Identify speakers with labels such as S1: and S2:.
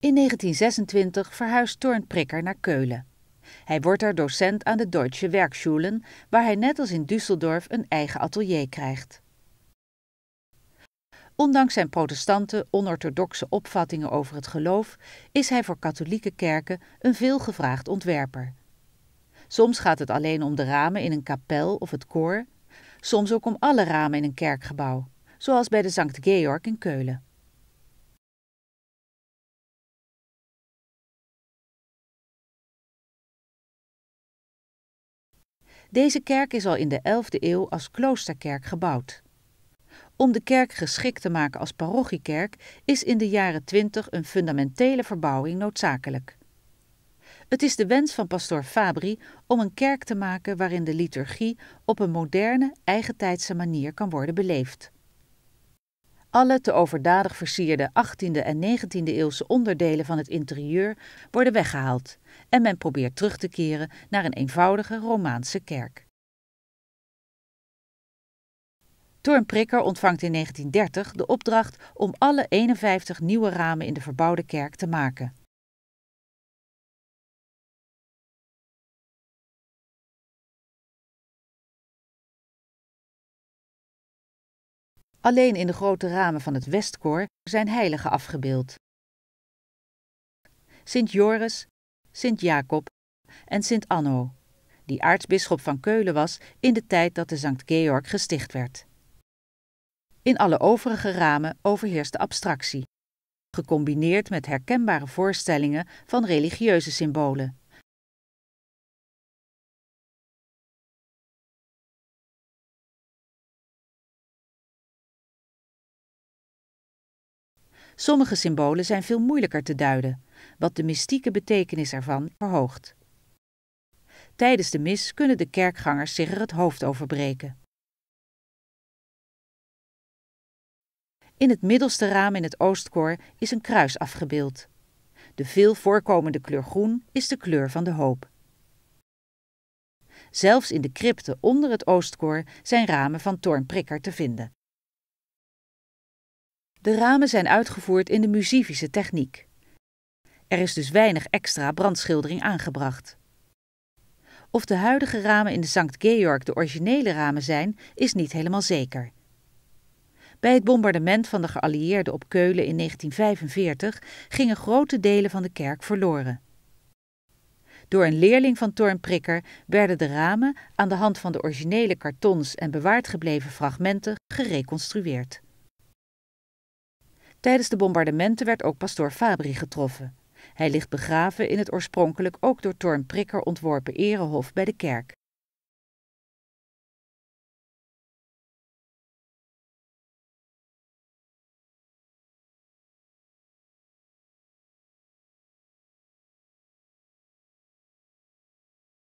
S1: In 1926
S2: verhuist Prikker naar Keulen. Hij wordt daar docent aan de Deutsche Werkscholen, waar hij net als in Düsseldorf een eigen atelier krijgt. Ondanks zijn protestante, onorthodoxe opvattingen over het geloof, is hij voor katholieke kerken een veelgevraagd ontwerper. Soms gaat het alleen om de ramen in een kapel of het koor, soms ook om alle ramen in een kerkgebouw, zoals bij de Sankt Georg in Keulen. Deze kerk is al in de 11e eeuw als kloosterkerk gebouwd. Om de kerk geschikt te maken als parochiekerk is in de jaren 20 een fundamentele verbouwing noodzakelijk. Het is de wens van pastoor Fabri om een kerk te maken waarin de liturgie op een moderne, eigentijdse manier kan worden beleefd. Alle te overdadig versierde 18e en 19e eeuwse onderdelen van het interieur worden weggehaald en men probeert terug te keren naar een eenvoudige Romaanse kerk. Thorn ontvangt in 1930 de opdracht om alle 51 nieuwe ramen in de verbouwde kerk te maken. Alleen in de grote ramen van het Westkoor zijn heiligen afgebeeld. Sint Joris, Sint Jacob en Sint Anno, die aartsbisschop van Keulen was in de tijd dat de Sankt Georg gesticht werd. In alle overige ramen overheerst de abstractie, gecombineerd met herkenbare voorstellingen van religieuze symbolen. Sommige symbolen zijn veel moeilijker te duiden, wat de mystieke betekenis ervan verhoogt. Tijdens de mis kunnen de kerkgangers zich er het hoofd over breken. In het middelste raam in het oostkoor is een kruis afgebeeld. De veel voorkomende kleur groen is de kleur van de hoop. Zelfs in de crypte onder het oostkoor zijn ramen van toornprikker te vinden. De ramen zijn uitgevoerd in de muzivische techniek. Er is dus weinig extra brandschildering aangebracht. Of de huidige ramen in de Sankt Georg de originele ramen zijn, is niet helemaal zeker. Bij het bombardement van de geallieerden op Keulen in 1945 gingen grote delen van de kerk verloren. Door een leerling van Thorn Prikker werden de ramen aan de hand van de originele kartons en bewaard gebleven fragmenten gereconstrueerd. Tijdens de bombardementen werd ook pastoor Fabri getroffen. Hij ligt begraven in het oorspronkelijk ook door Thorn Prikker ontworpen erehof bij de kerk.